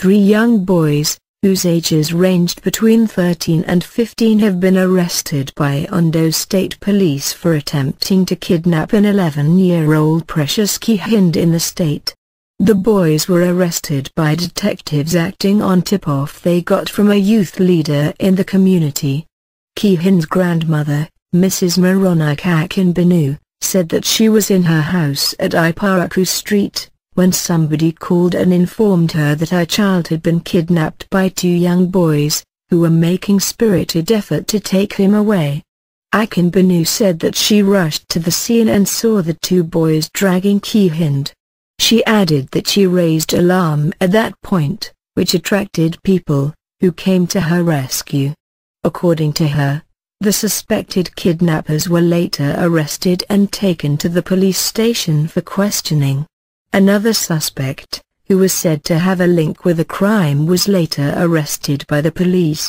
Three young boys, whose ages ranged between 13 and 15 have been arrested by Ondo State Police for attempting to kidnap an 11-year-old Precious Kihind in the state. The boys were arrested by detectives acting on tip-off they got from a youth leader in the community. Kihind's grandmother, Mrs. Marona Kakin Binu, said that she was in her house at Iparaku Street, when somebody called and informed her that her child had been kidnapped by two young boys, who were making spirited effort to take him away. Akin Banu said that she rushed to the scene and saw the two boys dragging Kihind. She added that she raised alarm at that point, which attracted people, who came to her rescue. According to her, the suspected kidnappers were later arrested and taken to the police station for questioning. Another suspect, who was said to have a link with the crime was later arrested by the police.